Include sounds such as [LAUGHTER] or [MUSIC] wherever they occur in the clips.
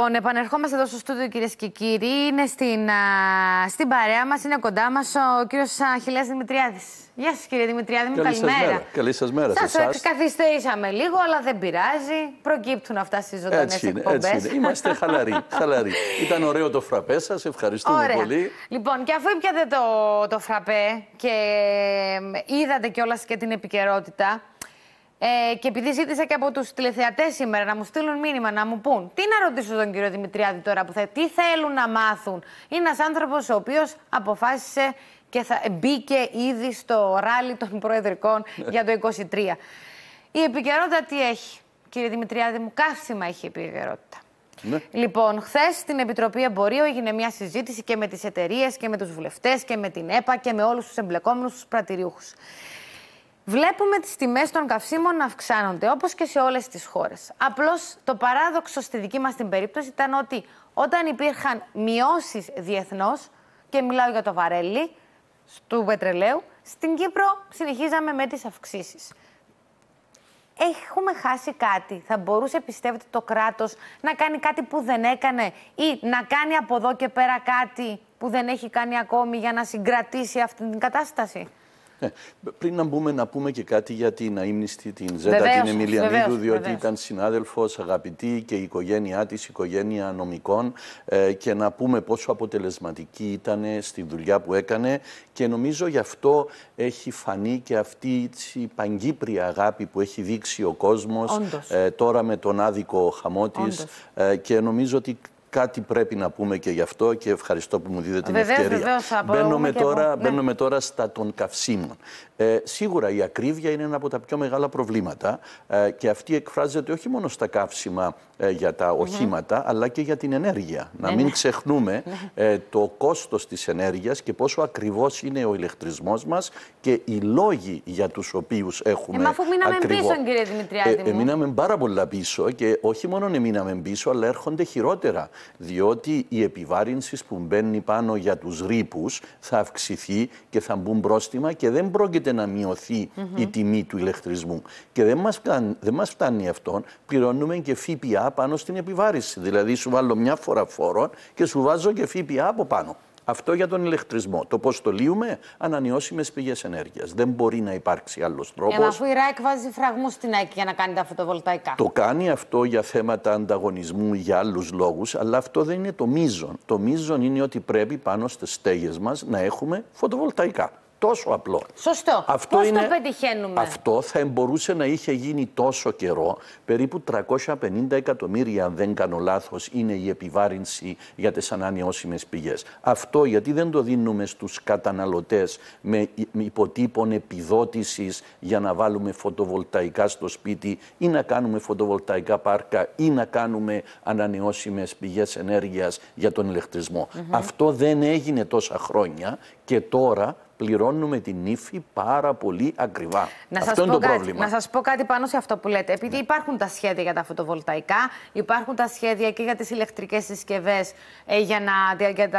Λοιπόν, επανερχόμαστε εδώ στο στούντιο, κυρίες και κύριοι. Είναι στην, α, παρέα μας, είναι κοντά μας ο κύριος Αχηλέα Δημητριάδης. Γεια σας, κύριε Δημητριάδη, μου καλή καλημέρα. μέρα. Καλή σας μέρα, σας, καθυστερήσαμε λίγο, αλλά δεν πειράζει. Προκύπτουν αυτά στις ζωντανές εκπομπέ. Έτσι είναι. Είμαστε χαλαροί. [LAUGHS] χαλαροί. Ήταν ωραίο το φραπέ σας, ευχαριστούμε πολύ. Λοιπόν, και αφού πιάτε το, το φραπέ και είδατε κιόλας και την επικαιρότητα, ε, και επειδή ζήτησα και από τους τηλεθεατές σήμερα να μου στείλουν μήνυμα, να μου πούν τι να ρωτήσω τον κύριο Δημητριάδη τώρα που θα, τι θέλουν να μάθουν. Είναι ένας άνθρωπος ο οποίος αποφάσισε και θα μπήκε ήδη στο ράλι των προεδρικών ναι. για το 23. Η επικαιρότητα τι έχει, κύριε Δημητριάδη μου, καύσιμα έχει η επικαιρότητα. Ναι. Λοιπόν, χθες στην Επιτροπή Εμπορίου έγινε μια συζήτηση και με τις εταιρείες και με τους βουλευτές και με την ΕΠΑ και με όλους τους εμπλεκόμενους τους πρατηριούχους. Βλέπουμε τις τιμές των καυσίμων να αυξάνονται, όπως και σε όλες τις χώρες. Απλώς το παράδοξο στη δική μας την περίπτωση ήταν ότι όταν υπήρχαν μειώσεις διεθνώς, και μιλάω για το βαρέλι του πετρελαίου, στην Κύπρο συνεχίζαμε με τις αυξήσεις. Έχουμε χάσει κάτι. Θα μπορούσε, πιστεύετε, το κράτος να κάνει κάτι που δεν έκανε ή να κάνει από εδώ και πέρα κάτι που δεν έχει κάνει ακόμη για να συγκρατήσει αυτή την κατάσταση. [LAUGHS] Πριν να μπούμε, να πούμε και κάτι για την αείμνηστη, την Ζέτα, την Εμιλιανίδου, διότι ήταν συνάδελφος, αγαπητή και η οικογένειά της, οικογένεια νομικών. Ε, και να πούμε πόσο αποτελεσματική ήταν στη δουλειά που έκανε. Και νομίζω γι' αυτό έχει φανεί και αυτή η παγκύπρια αγάπη που έχει δείξει ο κόσμος ε, τώρα με τον άδικο χαμό τη. Ε, και νομίζω ότι κάτι πρέπει να πούμε και γι' αυτό και ευχαριστώ που μου δίδετε βεβαίως, την ευκαιρία. Βεβαίως, μπαίνουμε, τώρα, ναι. τώρα στα των καυσίμων. Ε, σίγουρα η ακρίβεια είναι ένα από τα πιο μεγάλα προβλήματα ε, και αυτή εκφράζεται όχι μόνο στα καύσιμα ε, για τα οχήματα mm -hmm. αλλά και για την ενέργεια. να ναι, μην ναι. ξεχνούμε ε, το κόστος της ενέργειας και πόσο ακριβώς είναι ο ηλεκτρισμός μας και οι λόγοι για τους οποίους έχουμε ε, μα αφού μείναμε πίσω κύριε Δημητριάδη ε, ε, μου. μείναμε πάρα πολλά πίσω και όχι μόνο μείναμε πίσω αλλά έρχονται χειρότερα διότι η επιβάρυνση που μπαίνει πάνω για τους ρήπους θα αυξηθεί και θα μπουν πρόστιμα και δεν πρόκειται να μειωθεί η τιμή του ηλεκτρισμού. Και δεν μας, φτάνει, δεν μας φτάνει αυτό, πληρώνουμε και ΦΠΑ πάνω στην επιβάρυνση. Δηλαδή σου βάλω μια φορά φόρο και σου βάζω και ΦΠΑ από πάνω. Αυτό για τον ηλεκτρισμό. Το πώς το λύουμε, ανανεώσιμες πηγές ενέργειας. Δεν μπορεί να υπάρξει άλλος τρόπος. Ένα αφού η ΡΑΕΚ βάζει φραγμούς στην ΑΕΚ για να κάνει τα φωτοβολταϊκά. Το κάνει αυτό για θέματα ανταγωνισμού ή για άλλους λόγους, αλλά αυτό δεν είναι το μείζον. Το μείζον είναι ότι πρέπει πάνω στις στέγες μας να έχουμε φωτοβολταϊκά. Τόσο απλό. Σωστό. Αυτό Πώς είναι... το πετυχαίνουμε. Αυτό θα μπορούσε να είχε γίνει τόσο καιρό. Περίπου 350 εκατομμύρια, αν δεν κάνω λάθος, είναι η επιβάρυνση για τις ανανεώσιμες πηγές. Αυτό γιατί δεν το δίνουμε στους καταναλωτές με υποτύπων επιδότησης για να βάλουμε φωτοβολταϊκά στο σπίτι ή να κάνουμε φωτοβολταϊκά πάρκα ή να κάνουμε ανανεώσιμες πηγές ενέργειας για τον ηλεκτρισμό. Αυτό δεν έγινε τόσα χρόνια και τώρα πληρώνουμε την ύφη πάρα πολύ ακριβά. Να αυτό είναι το κάτι, πρόβλημα. Να σας πω κάτι πάνω σε αυτό που λέτε. Επειδή ναι. υπάρχουν τα σχέδια για τα φωτοβολταϊκά, υπάρχουν τα σχέδια και για τις ηλεκτρικές συσκευές ε, για να,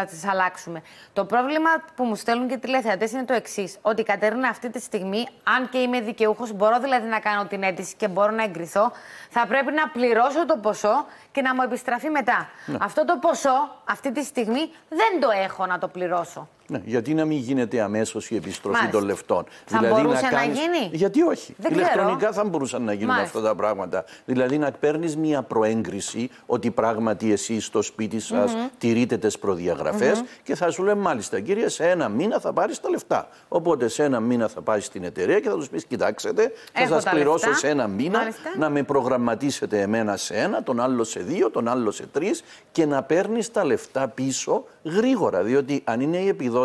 τι αλλάξουμε. Το πρόβλημα που μου στέλνουν και τηλεθεατές είναι το εξής. Ότι Κατέρνα αυτή τη στιγμή, αν και είμαι δικαιούχος, μπορώ δηλαδή να κάνω την αίτηση και μπορώ να εγκριθώ, θα πρέπει να πληρώσω το ποσό και να μου επιστραφεί μετά. Ναι. Αυτό το ποσό αυτή τη στιγμή δεν το έχω να το πληρώσω. Ναι, γιατί να μην γίνεται αμέσως η επιστροφή των λεφτών. Θα δηλαδή μπορούσε να, κάνεις... γίνει. Γιατί όχι. Δεν Ηλεκτρονικά θα μπορούσαν να γίνουν αυτά τα πράγματα. Δηλαδή να παίρνεις μια προέγκριση ότι πράγματι εσύ στο σπίτι σας mm-hmm. τηρείτε τι προδιαγραφε και θα σου λέει Μάλιστα, κύριε, σε ένα μήνα θα πάρεις τα λεφτά. Οπότε σε ένα μήνα θα πάεις στην εταιρεία και θα τους πεις: Κοιτάξτε, θα σα πληρώσω λεφτά. σε ένα μήνα να με προγραμματίσετε εμένα σε ένα, τον άλλο σε δύο, τον άλλο σε τρεις και να παίρνεις τα λεφτά πίσω γρήγορα. Διότι αν είναι η επιδότηση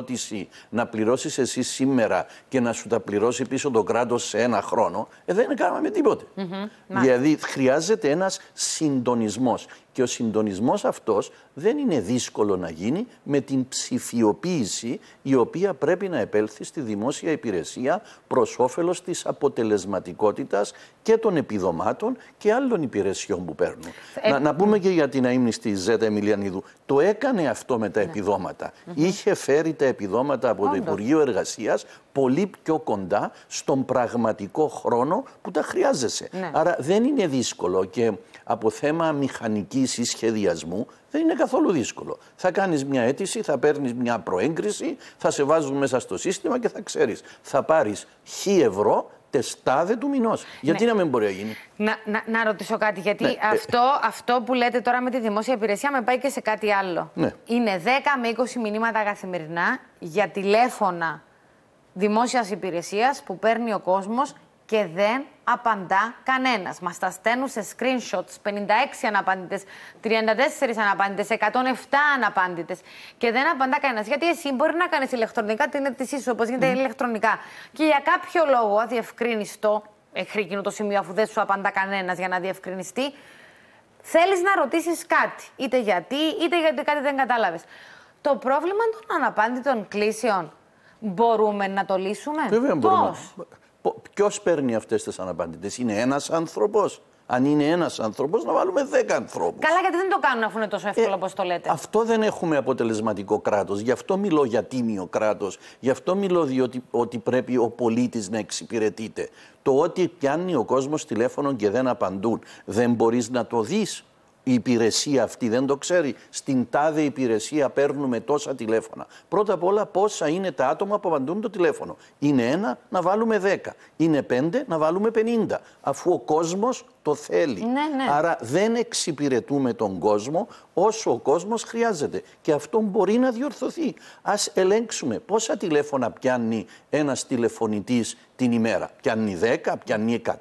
να πληρώσεις εσύ σήμερα και να σου τα πληρώσει πίσω το κράτος σε ένα χρόνο, ε, δεν κάναμε τίποτε. Mm-hmm. Δηλαδή, χρειάζεται ένας συντονισμός. Και ο συντονισμός αυτός δεν είναι δύσκολο να γίνει με την ψηφιοποίηση η οποία πρέπει να επέλθει στη δημόσια υπηρεσία προς όφελος της αποτελεσματικότητας και των επιδομάτων και άλλων υπηρεσιών που παίρνουν. Ε, να, πούμε και για την αείμνηστη Ζέτα Εμιλιανίδου. Το έκανε αυτό με τα ναι. επιδόματα. Είχε φέρει τα επιδόματα από το Υπουργείο Εργασίας πολύ πιο κοντά στον πραγματικό χρόνο που τα χρειάζεσαι. Ναι. Άρα δεν είναι δύσκολο και από θέμα μηχανικής ή σχεδιασμού δεν είναι καθόλου δύσκολο. Θα κάνεις μια αίτηση, θα παίρνεις μια προέγκριση, θα σε βάζουν μέσα στο σύστημα και θα ξέρεις. Θα πάρεις χ ευρώ τεστάδε του μηνός. Γιατί ναι. να μην μπορεί να γίνει. Να, να, ρωτήσω κάτι, γιατί ναι, ε, αυτό, αυτό που λέτε τώρα με τη δημόσια υπηρεσία με πάει και σε κάτι άλλο. Ναι. Είναι 10 με 20 μηνύματα καθημερινά για τηλέφωνα δημόσιας υπηρεσίας που παίρνει ο κόσμος και δεν απαντά κανένας. Μας τα στέλνουν σε screenshots 56 αναπάντητε, 34 αναπάντητε, 107 αναπάντητες και δεν απαντά κανένας. Γιατί εσύ μπορεί να κάνεις ηλεκτρονικά την αίτησή σου, όπως γίνεται mm. ηλεκτρονικά. Και για κάποιο λόγο, αδιευκρίνιστο, μέχρι ε, εκείνο το σημείο, αφού δεν σου απαντά κανένας για να διευκρινιστεί, θέλεις να ρωτήσεις κάτι. Είτε γιατί, είτε γιατί κάτι δεν κατάλαβες. Το πρόβλημα των αναπάντητων κλήσεων μπορούμε να το λύσουμε. Βέβαια Πώς? μπορούμε. Ποιος παίρνει αυτές τις αναπαντητές, Είναι ένας άνθρωπος. Αν είναι ένας άνθρωπος, να βάλουμε δέκα ανθρώπους. Καλά, γιατί δεν το κάνουν αφού είναι τόσο ε, εύκολο ε, όπως το λέτε. Αυτό δεν έχουμε αποτελεσματικό κράτος. Γι' αυτό μιλώ για τίμιο κράτος. Γι' αυτό μιλώ διότι ότι πρέπει ο πολίτης να εξυπηρετείται. Το ότι πιάνει ο κόσμος τηλέφωνο και δεν απαντούν, δεν μπορείς να το δεις η υπηρεσία αυτή δεν το ξέρει. Στην τάδε υπηρεσία παίρνουμε τόσα τηλέφωνα. Πρώτα απ' όλα, πόσα είναι τα άτομα που απαντούν το τηλέφωνο. Είναι ένα, να βάλουμε δέκα. Είναι πέντε, να βάλουμε πενήντα. Αφού ο κόσμος το θέλει. Ναι, ναι. Άρα δεν εξυπηρετούμε τον κόσμο όσο ο κόσμος χρειάζεται. Και αυτό μπορεί να διορθωθεί. Ας ελέγξουμε πόσα τηλέφωνα πιάνει ένας τηλεφωνητής την ημέρα. Πιάνει 10, η 100,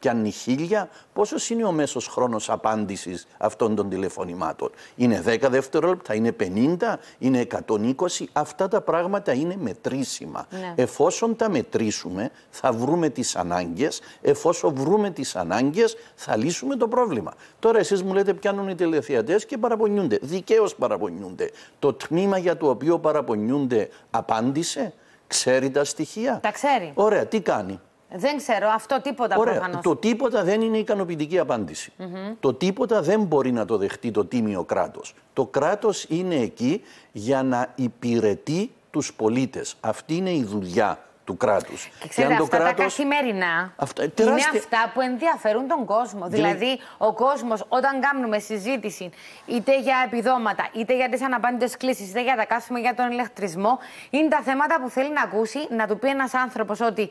πιάνει 1000. Πόσος είναι ο μέσος χρόνος απάντησης αυτών των τηλεφωνημάτων. Είναι 10 δευτερόλεπτα, είναι 50, είναι 120. Αυτά τα πράγματα είναι μετρήσιμα. Ναι. Εφόσον τα μετρήσουμε, θα βρούμε τις ανάγκες. Εφόσον βρούμε τις ανάγκες, θα λύσουμε το πρόβλημα. Τώρα εσείς μου λέτε πιάνουν οι τηλεθεατές και παραπονιούνται. Δικαίως παραπονιούνται. Το τμήμα για το οποίο παραπονιούνται απάντησε. Ξέρει τα στοιχεία. Τα ξέρει. Ωραία, τι κάνει. Δεν ξέρω, αυτό τίποτα Ωραία. προφανώς. Το τίποτα δεν είναι ικανοποιητική απάντηση. Το τίποτα δεν μπορεί να το δεχτεί το τίμιο κράτος. Το κράτος είναι εκεί για να υπηρετεί τους πολίτες. Αυτή είναι η δουλειά του κράτους. Και ξέρετε, αυτά τα καθημερινά αυτά, είναι αυτά που ενδιαφέρουν τον κόσμο. Δηλαδή, ο κόσμος, όταν κάνουμε συζήτηση είτε για επιδόματα, είτε για τις αναπάντητες κλήσεις, είτε για τα κάθουμε, για τον ηλεκτρισμό, είναι τα θέματα που θέλει να ακούσει, να του πει ένας άνθρωπος ότι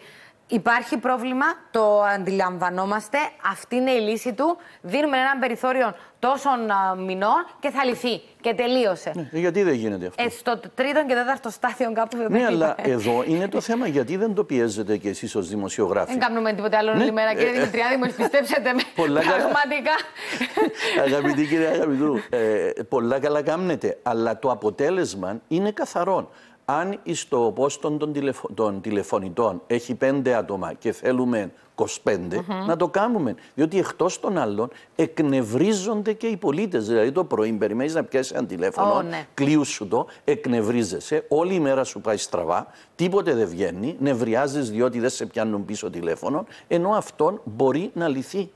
Υπάρχει πρόβλημα, το αντιλαμβανόμαστε. Αυτή είναι η λύση του. Δίνουμε έναν περιθώριο τόσων μηνών και θα λυθεί. Και τελείωσε. Ναι, γιατί δεν γίνεται αυτό. Ε, στο τρίτο και τέταρτο στάδιο κάπου δεν Ναι, αλλά εδώ είναι το θέμα γιατί δεν το πιέζετε κι εσείς ως δημοσιογράφοι. Δεν κάνουμε τίποτα άλλο όλη ναι. μέρα, κύριε ε, Δημητριάδη, ε, μου πιστέψτε με. [LAUGHS] Πολλά πραγματικά. Αγαπητή κυρία Αγαπητού, ε, πολλά καλά κάνετε. Αλλά το αποτέλεσμα είναι καθαρό αν στο πόστο των, των τηλεφωνητών έχει πέντε άτομα και θέλουμε 25, να το κάνουμε. Διότι εκτός των άλλων εκνευρίζονται και οι πολίτες. Δηλαδή το πρωί περιμένεις να πιάσεις ένα τηλέφωνο, oh, το, εκνευρίζεσαι, όλη η μέρα σου πάει στραβά, τίποτε δεν βγαίνει, νευριάζεις διότι δεν σε πιάνουν πίσω τηλέφωνο, ενώ αυτό μπορεί να λυθεί.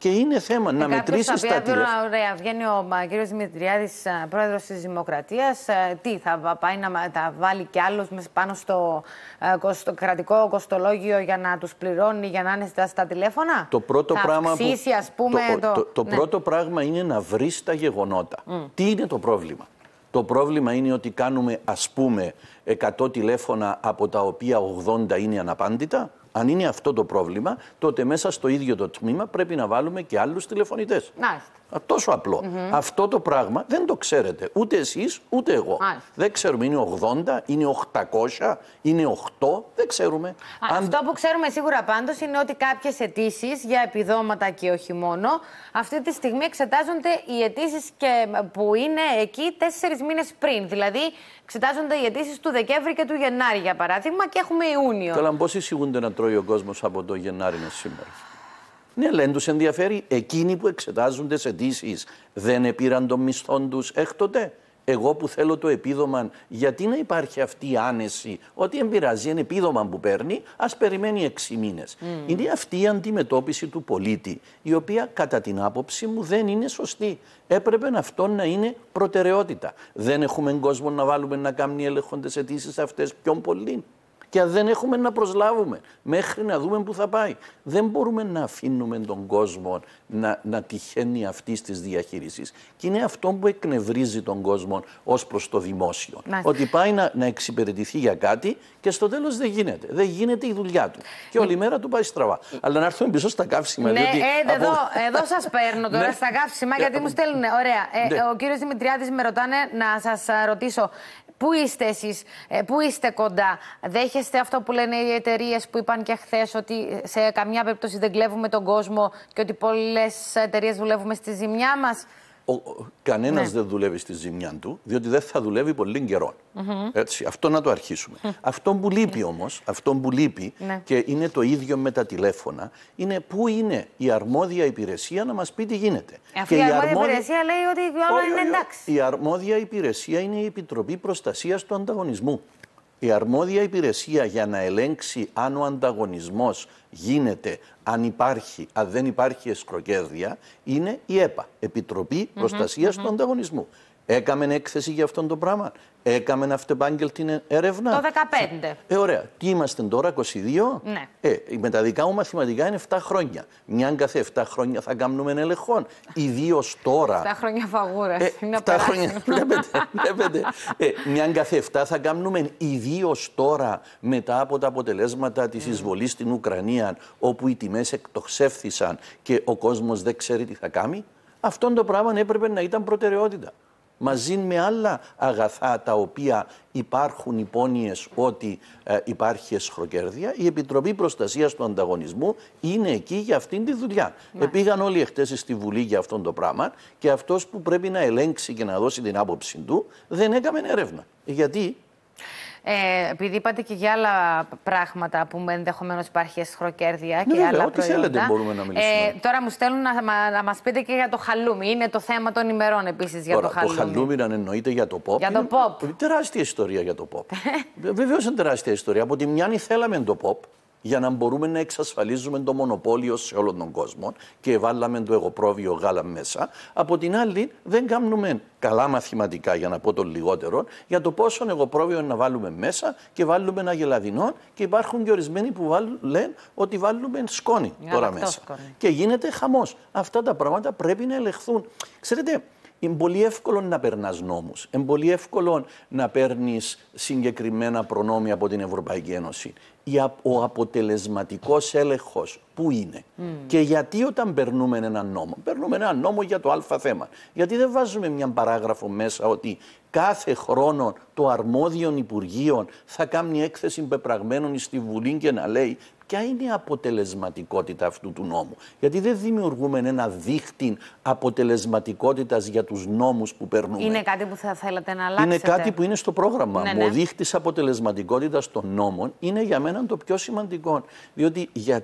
Και είναι θέμα να ε, μετρήσει τα τηλέφωνα. Ωραία, βγαίνει ο κ. Δημητριάδης, ε, πρόεδρος της Δημοκρατίας. Ε, τι, θα πάει να τα βάλει κι άλλο πάνω στο, κρατικό κοστολόγιο για να τους πληρώνει, για να είναι στα, τηλέφωνα. Το πρώτο πράγμα. που... το, το, ναι. πρώτο πράγμα είναι να βρεις τα γεγονότα. Τι είναι το πρόβλημα. Το πρόβλημα είναι ότι κάνουμε ας πούμε 100 τηλέφωνα από τα οποία 80 είναι αναπάντητα αν είναι αυτό το πρόβλημα, τότε μέσα στο ίδιο το τμήμα πρέπει να βάλουμε και άλλους τηλεφωνητές. Μάλιστα. Τόσο Αυτό το πράγμα δεν το ξέρετε ούτε εσείς ούτε εγώ. Δεν ξέρουμε. Είναι 80, είναι 800, είναι 8. Δεν ξέρουμε. Αυτό που ξέρουμε σίγουρα πάντως είναι ότι κάποιες αιτήσεις για επιδόματα και όχι μόνο. Αυτή τη στιγμή εξετάζονται οι αιτήσεις που είναι εκεί τέσσερις μήνες πριν. Δηλαδή, εξετάζονται οι αιτήσεις του Δεκέμβρη και του Γενάρη, για παράδειγμα, και έχουμε Ιούνιο. Καλά, πώς εισηγούνται να τρώει ο κόσμος από το Γενάρη σήμερα. Ναι, αλλά δεν τους ενδιαφέρει εκείνοι που εξετάζουν τις αιτήσεις. Δεν επήραν των μισθών τους έκτοτε. Εγώ που θέλω το επίδομα, γιατί να υπάρχει αυτή η άνεση ότι δεν πειράζει ένα επίδομα που παίρνει, ας περιμένει έξι μήνες. Είναι αυτή η αντιμετώπιση του πολίτη, η οποία κατά την άποψή μου δεν είναι σωστή. Έπρεπε αυτό να είναι προτεραιότητα. Δεν έχουμε κόσμο να βάλουμε να κάνουν οι ελεγχόντε αιτήσεις αυτές πιο πολύ και δεν έχουμε να προσλάβουμε μέχρι να δούμε πού θα πάει. Δεν μπορούμε να αφήνουμε τον κόσμο να, να τυχαίνει αυτή της διαχείρισης. Και είναι αυτό που εκνευρίζει τον κόσμο ως προς το δημόσιο. Ότι πάει να, να εξυπηρετηθεί για κάτι και στο τέλος δεν γίνεται. Δεν γίνεται η δουλειά του. Και όλη μέρα του πάει στραβά. Αλλά να έρθουμε πίσω στα καύσιμα. Ναι, ε, εδώ, εδώ σας παίρνω τώρα ναι. στα καύσιμα ναι. γιατί μου στέλνουν. Ωραία. Ε, ναι. Ο κύριος Δημητριάδης με ρωτάνε να σας ρωτήσω. Πού είστε εσείς, ε, πού είστε κοντά. Δέχεστε αυτό που λένε οι εταιρείες που είπαν και χθες ότι σε καμιά περίπτωση δεν κλέβουμε τον κόσμο και ότι πολλές εταιρείες δουλεύουμε στη ζημιά μας κανένας ναι. δεν δουλεύει στη ζημιά του, διότι δεν θα δουλεύει πολύ Έτσι, αυτό να το αρχισουμε Αυτό που λείπει όμως, αυτό που λείπει ναι. και είναι το ίδιο με τα τηλέφωνα, είναι πού είναι η αρμόδια υπηρεσία να μας πει τι γίνεται. Αυτή και η αρμόδια υπηρεσία λέει ότι όλα είναι εντάξει. Η αρμόδια υπηρεσία είναι η Επιτροπή Προστασίας του Ανταγωνισμού. Η αρμόδια υπηρεσία για να ελέγξει αν ο ανταγωνισμός γίνεται, αν υπάρχει, αν δεν υπάρχει εσκροκέρδια, είναι η ΕΠΑ, Επιτροπή Προστασίας του Ανταγωνισμού. Έκαμε έκθεση για αυτό το πράγμα. Έκαμε την έρευνα. Το 2015. Ε, ωραία. Τι είμαστε τώρα, 22. Ναι. Ε, με τα δικά μου μαθηματικά είναι 7 χρόνια. Μια κάθε 7 χρόνια θα κάνουμε ελεγχόν. Ιδίως τώρα. 7 χρόνια φαγούρα. Ε, είναι 7 χρόνια. βλέπετε. [LAUGHS] Ναι, βλέπετε. Ναι, ε, μια κάθε 7 θα κάνουμε ιδίως τώρα μετά από τα αποτελέσματα της εισβολής στην Ουκρανία, όπου οι τιμές εκτοξεύθησαν και ο κόσμος δεν ξέρει τι θα κάνει. Αυτό το πράγμα έπρεπε να ήταν προτεραιότητα μαζί με άλλα αγαθά τα οποία υπάρχουν υπόνοιες ότι ε, υπάρχει εσχροκέρδεια, η Επιτροπή Προστασίας του Ανταγωνισμού είναι εκεί για αυτήν τη δουλειά. Ναι. Ε, πήγαν Επήγαν όλοι εχθές στη Βουλή για αυτό το πράγμα και αυτός που πρέπει να ελέγξει και να δώσει την άποψη του δεν έκαμε έρευνα. Γιατί ε, επειδή είπατε και για άλλα πράγματα που ενδεχομένως υπάρχει αισχροκέρδια και ναι, και βέβαια, άλλα ό,τι Θέλετε μπορούμε να μιλήσουμε. Ε, τώρα μου στέλνουν να, να μας πείτε και για το χαλούμι. Είναι το θέμα των ημερών επίσης για το χαλούμι. Το χαλούμι να εννοείται για το pop. Για το pop. Είναι τεράστια ιστορία για το pop. [LAUGHS] Βεβαίως είναι τεράστια ιστορία. Από τη μια, θέλαμε το pop για να μπορούμε να εξασφαλίζουμε το μονοπόλιο σε όλον τον κόσμο και βάλαμε το εγωπρόβιο γάλα μέσα. Από την άλλη, δεν κάνουμε καλά μαθηματικά, για να πω το λιγότερο, για το πόσο εγωπρόβιο να βάλουμε μέσα και βάλουμε ένα γελαδινό και υπάρχουν και ορισμένοι που βάλουν, λένε ότι βάλουμε σκόνη τώρα μέσα. Και γίνεται χαμός. Αυτά τα πράγματα πρέπει να ελεγχθούν. Ξέρετε, είναι πολύ εύκολο να περνάς νόμους. Είναι πολύ εύκολο να παίρνεις συγκεκριμένα προνόμια από την Ευρωπαϊκή Ένωση. Ο αποτελεσματικός έλεγχος που είναι. Και γιατί όταν περνούμε ένα νόμο, περνούμε ένα νόμο για το α θέμα. Γιατί δεν βάζουμε μια παράγραφο μέσα ότι κάθε χρόνο το αρμόδιον Υπουργείο θα κάνει έκθεση πεπραγμένων στη Βουλή και να λέει ποια είναι η αποτελεσματικότητα αυτού του νόμου. Γιατί δεν δημιουργούμε ένα δίχτυν αποτελεσματικότητας για τους νόμους που περνούμε. Είναι κάτι που θα θέλατε να αλλάξετε. Είναι κάτι που είναι στο πρόγραμμα ναι, Ο ναι. δίχτυς αποτελεσματικότητας των νόμων είναι για μένα το πιο σημαντικό. Διότι για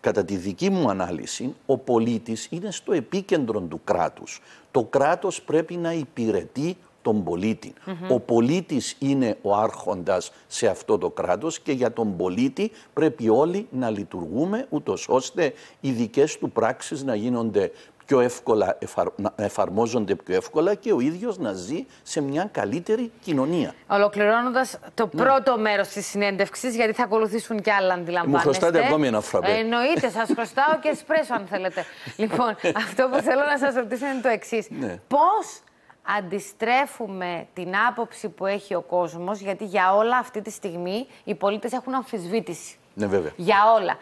κατά τη δική μου ανάλυση, ο πολίτης είναι στο επίκεντρο του κράτους. Το κράτος πρέπει να υπηρετεί τον πολιτη Ο πολίτης είναι ο άρχοντας σε αυτό το κράτος και για τον πολίτη πρέπει όλοι να λειτουργούμε ούτως ώστε οι δικές του πράξεις να γίνονται πιο εύκολα, να εφαρμόζονται πιο εύκολα και ο ίδιος να ζει σε μια καλύτερη κοινωνία. Ολοκληρώνοντας το ναι. πρώτο μέρος της συνέντευξης, γιατί θα ακολουθήσουν κι άλλα αντιλαμβάνεστε. Μου χρωστάτε ακόμη ένα φραπέ. εννοείται, σας [LAUGHS] χρωστάω και εσπρέσο αν θέλετε. λοιπόν, [LAUGHS] αυτό που θέλω να σας ρωτήσω είναι το εξής. Ναι αντιστρέφουμε την άποψη που έχει ο κόσμος, γιατί για όλα αυτή τη στιγμή οι πολίτες έχουν αμφισβήτηση. Ναι, βέβαια. Για όλα.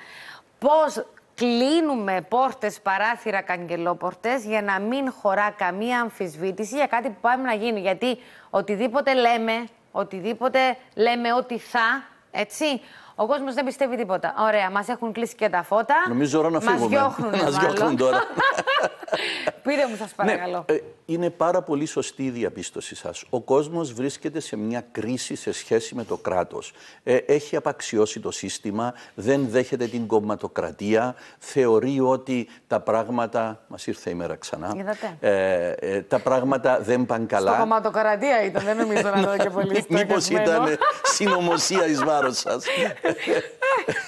Πώς κλείνουμε πόρτες, παράθυρα, καγκελόπορτες για να μην χωρά καμία αμφισβήτηση για κάτι που πάμε να γίνει. Γιατί οτιδήποτε λέμε, οτιδήποτε λέμε ότι θα, έτσι, ο κόσμος δεν πιστεύει τίποτα. Ωραία, μας έχουν κλείσει και τα φώτα. Νομίζω ώρα να φύγουμε. Μα διώχνουν τώρα. [LAUGHS] Πείτε μου, σας ναι, παρακαλώ. Ναι, είναι πάρα πολύ σωστή η διαπίστωση σας. Ο κόσμος βρίσκεται σε μια κρίση σε σχέση με το κράτος. Ε, έχει απαξιώσει το σύστημα, δεν δέχεται την κομματοκρατία, θεωρεί ότι τα πράγματα. Μας ήρθε η μέρα ξανά. Ε, ε, τα πράγματα δεν πάνε καλά. Στο κομματοκρατία ήταν, δεν νομίζω να δω και πολύ. [LAUGHS] Μήπως ήταν συνωμοσία εις βάρος σας. [LAUGHS]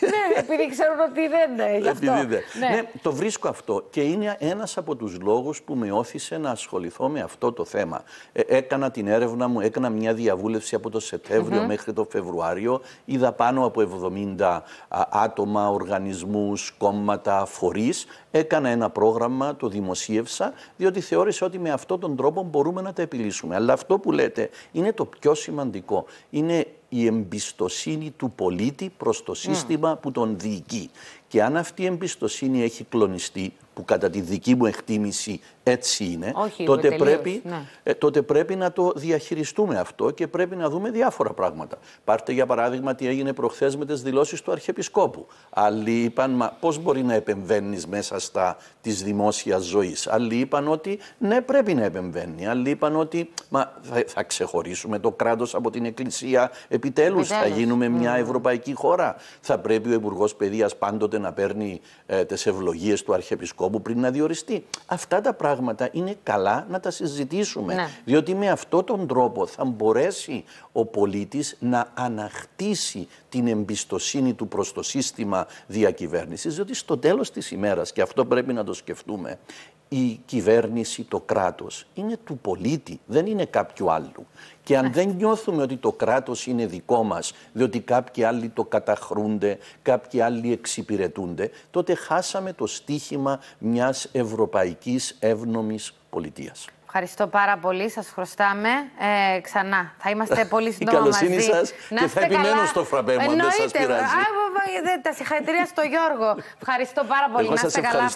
Ναι, επειδή ξέρουν ότι δεν είναι. Αυτό. Ναι. ναι. το βρίσκω αυτό και είναι ένας από τους λόγους που με όθησε να ασχοληθώ με αυτό το θέμα. Ε, έκανα την έρευνα μου, έκανα μια διαβούλευση από το σεπτεμβριο μέχρι το Φεβρουάριο. Είδα πάνω από 70 άτομα, οργανισμούς, κόμματα, φορείς. Έκανα ένα πρόγραμμα, το δημοσίευσα, διότι θεώρησα ότι με αυτόν τον τρόπο μπορούμε να τα επιλύσουμε. Αλλά αυτό που λέτε είναι το πιο σημαντικό. Είναι η εμπιστοσύνη του πολίτη προς το σύστημα που τον διοικεί. Και αν αυτή η εμπιστοσύνη έχει κλονιστεί, που κατά τη δική μου εκτίμηση έτσι είναι, τότε, πρέπει, ναι. ε, τότε πρέπει να το διαχειριστούμε αυτό και πρέπει να δούμε διάφορα πράγματα. Πάρτε για παράδειγμα τι έγινε προχθές με τις δηλώσεις του Αρχιεπισκόπου. Άλλοι είπαν μα, πώς μπορεί να επεμβαίνεις μέσα στα της δημόσιας ζωής. Άλλοι είπαν ότι ναι πρέπει να επεμβαίνει. Άλλοι είπαν ότι μα, θα, θα ξεχωρίσουμε το κράτος από την Εκκλησία επιτέλους. Θα γίνουμε μια ναι. ευρωπαϊκή χώρα. Θα πρέπει ο Υπουργός Παιδείας πάντοτε να παίρνει ε, τις ευλογίες του Αρχιεπισκόπου πριν να διοριστεί. Αυτά τα πράγματα είναι καλά να τα συζητήσουμε, ναι. διότι με αυτόν τον τρόπο θα μπορέσει ο πολίτης να ανακτήσει την εμπιστοσύνη του προς το σύστημα διακυβέρνησης, διότι στο τέλος της ημέρας, και αυτό πρέπει να το σκεφτούμε, η κυβέρνηση, το κράτος είναι του πολίτη, δεν είναι κάποιου άλλου. Και αν δεν νιώθουμε ότι το κράτος είναι δικό μας, διότι κάποιοι άλλοι το καταχρούνται, κάποιοι άλλοι εξυπηρετούνται, τότε χάσαμε το στίχημα μιας ευρωπαϊκής εύνομης πολιτείας. Ευχαριστώ πάρα πολύ. Σας χρωστάμε ε, ξανά. Θα είμαστε [LAUGHS] πολύ σύντομα μαζί. Η καλοσύνη σα και θα επιμένω στο φραπέ αν δεν σα πειράζει. τα συγχαρητήρια στο Γιώργο. Ευχαριστώ πάρα πολύ. Να είστε καλά.